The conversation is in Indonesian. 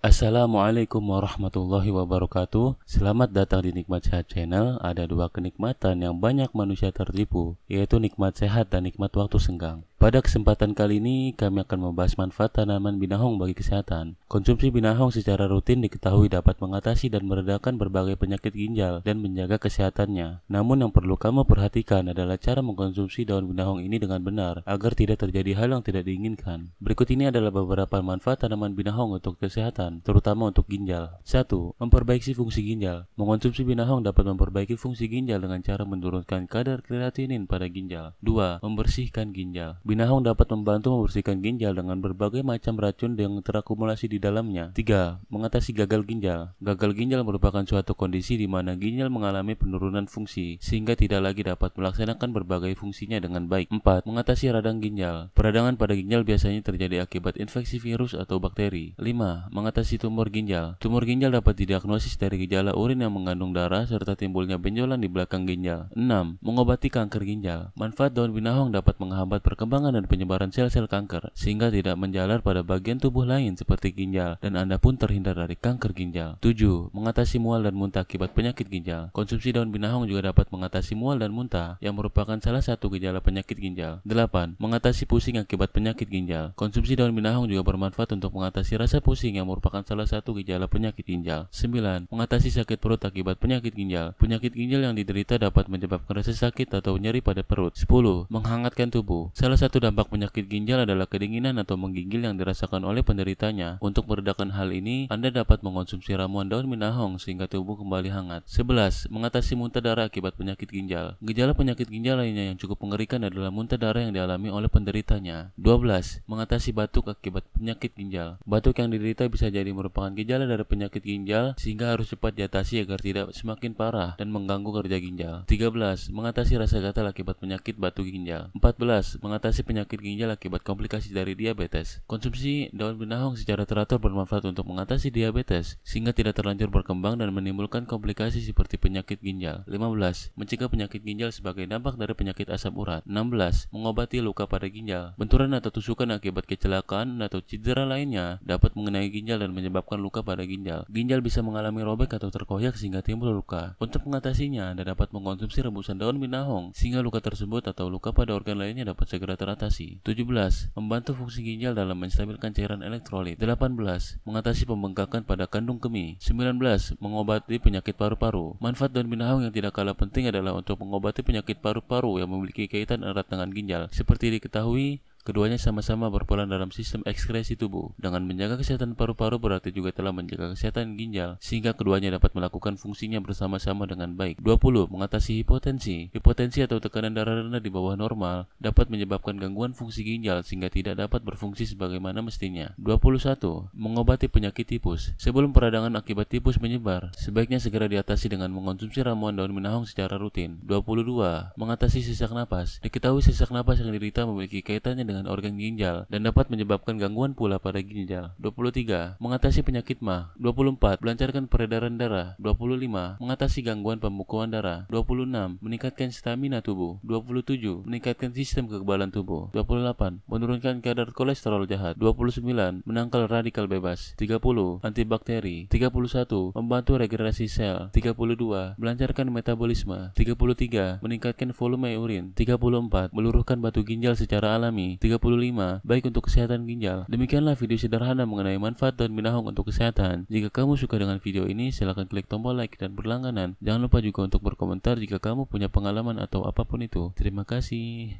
Assalamualaikum warahmatullahi wabarakatuh Selamat datang di Nikmat Sehat Channel Ada dua kenikmatan yang banyak manusia tertipu Yaitu nikmat sehat dan nikmat waktu senggang pada kesempatan kali ini, kami akan membahas manfaat tanaman binahong bagi kesehatan. Konsumsi binahong secara rutin diketahui dapat mengatasi dan meredakan berbagai penyakit ginjal dan menjaga kesehatannya. Namun yang perlu kamu perhatikan adalah cara mengkonsumsi daun binahong ini dengan benar, agar tidak terjadi hal yang tidak diinginkan. Berikut ini adalah beberapa manfaat tanaman binahong untuk kesehatan, terutama untuk ginjal. 1. Memperbaiki fungsi ginjal Mengonsumsi binahong dapat memperbaiki fungsi ginjal dengan cara menurunkan kadar kreatinin pada ginjal. 2. Membersihkan ginjal Binahong dapat membantu membersihkan ginjal dengan berbagai macam racun yang terakumulasi di dalamnya. 3. Mengatasi gagal ginjal. Gagal ginjal merupakan suatu kondisi di mana ginjal mengalami penurunan fungsi sehingga tidak lagi dapat melaksanakan berbagai fungsinya dengan baik. 4. Mengatasi radang ginjal. Peradangan pada ginjal biasanya terjadi akibat infeksi virus atau bakteri. 5. Mengatasi tumor ginjal. Tumor ginjal dapat didiagnosis dari gejala urin yang mengandung darah serta timbulnya benjolan di belakang ginjal. 6. Mengobati kanker ginjal. Manfaat daun binahong dapat menghambat perkembangan perkembangan dan penyebaran sel-sel kanker, sehingga tidak menjalar pada bagian tubuh lain seperti ginjal, dan Anda pun terhindar dari kanker ginjal. 7. Mengatasi mual dan muntah akibat penyakit ginjal. Konsumsi daun binahong juga dapat mengatasi mual dan muntah, yang merupakan salah satu gejala penyakit ginjal. 8. Mengatasi pusing akibat penyakit ginjal. Konsumsi daun binahong juga bermanfaat untuk mengatasi rasa pusing yang merupakan salah satu gejala penyakit ginjal. 9. Mengatasi sakit perut akibat penyakit ginjal. Penyakit ginjal yang diderita dapat menyebabkan rasa sakit atau nyeri pada perut. 10. Menghangatkan tubuh. Salah satu satu dampak penyakit ginjal adalah kedinginan atau menggigil yang dirasakan oleh penderitanya. Untuk meredakan hal ini, Anda dapat mengonsumsi ramuan daun minahong sehingga tubuh kembali hangat. 11. Mengatasi muntah darah akibat penyakit ginjal. Gejala penyakit ginjal lainnya yang cukup mengerikan adalah muntah darah yang dialami oleh penderitanya. 12. Mengatasi batuk akibat penyakit ginjal. Batuk yang diderita bisa jadi merupakan gejala dari penyakit ginjal sehingga harus cepat diatasi agar tidak semakin parah dan mengganggu kerja ginjal. 13. Mengatasi rasa gatal akibat penyakit batu ginjal. 14. Mengatasi komplikasi penyakit ginjal akibat komplikasi dari diabetes. Konsumsi daun binahong secara teratur bermanfaat untuk mengatasi diabetes, sehingga tidak terlanjur berkembang dan menimbulkan komplikasi seperti penyakit ginjal. 15. Mencegah penyakit ginjal sebagai dampak dari penyakit asam urat. 16. Mengobati luka pada ginjal. Benturan atau tusukan akibat kecelakaan atau cedera lainnya dapat mengenai ginjal dan menyebabkan luka pada ginjal. Ginjal bisa mengalami robek atau terkoyak sehingga timbul luka. Untuk mengatasinya, Anda dapat mengonsumsi rebusan daun binahong sehingga luka tersebut atau luka pada organ lainnya dapat segera teratasi teratasi. 17. Membantu fungsi ginjal dalam menstabilkan cairan elektrolit. 18. Mengatasi pembengkakan pada kandung kemih. 19. Mengobati penyakit paru-paru. Manfaat daun binahong yang tidak kalah penting adalah untuk mengobati penyakit paru-paru yang memiliki kaitan erat dengan ginjal. Seperti diketahui, Keduanya sama-sama berperan dalam sistem ekskresi tubuh. Dengan menjaga kesehatan paru-paru berarti juga telah menjaga kesehatan ginjal, sehingga keduanya dapat melakukan fungsinya bersama-sama dengan baik. 20. Mengatasi hipotensi. Hipotensi atau tekanan darah rendah di bawah normal dapat menyebabkan gangguan fungsi ginjal sehingga tidak dapat berfungsi sebagaimana mestinya. 21. Mengobati penyakit tipus. Sebelum peradangan akibat tipus menyebar, sebaiknya segera diatasi dengan mengonsumsi ramuan daun minahong secara rutin. 22. Mengatasi sesak napas. Diketahui sesak napas yang diderita memiliki kaitannya dengan organ ginjal dan dapat menyebabkan gangguan pula pada ginjal. 23. Mengatasi penyakit mah. 24. Melancarkan peredaran darah. 25. Mengatasi gangguan pembekuan darah. 26. Meningkatkan stamina tubuh. 27. Meningkatkan sistem kekebalan tubuh. 28. Menurunkan kadar kolesterol jahat. 29. Menangkal radikal bebas. 30. Antibakteri. 31. Membantu regenerasi sel. 32. Melancarkan metabolisme. 33. Meningkatkan volume urin. 34. Meluruhkan batu ginjal secara alami. 35 baik untuk kesehatan ginjal. Demikianlah video sederhana mengenai manfaat daun binahong untuk kesehatan. Jika kamu suka dengan video ini silahkan klik tombol like dan berlangganan. Jangan lupa juga untuk berkomentar jika kamu punya pengalaman atau apapun itu. Terima kasih.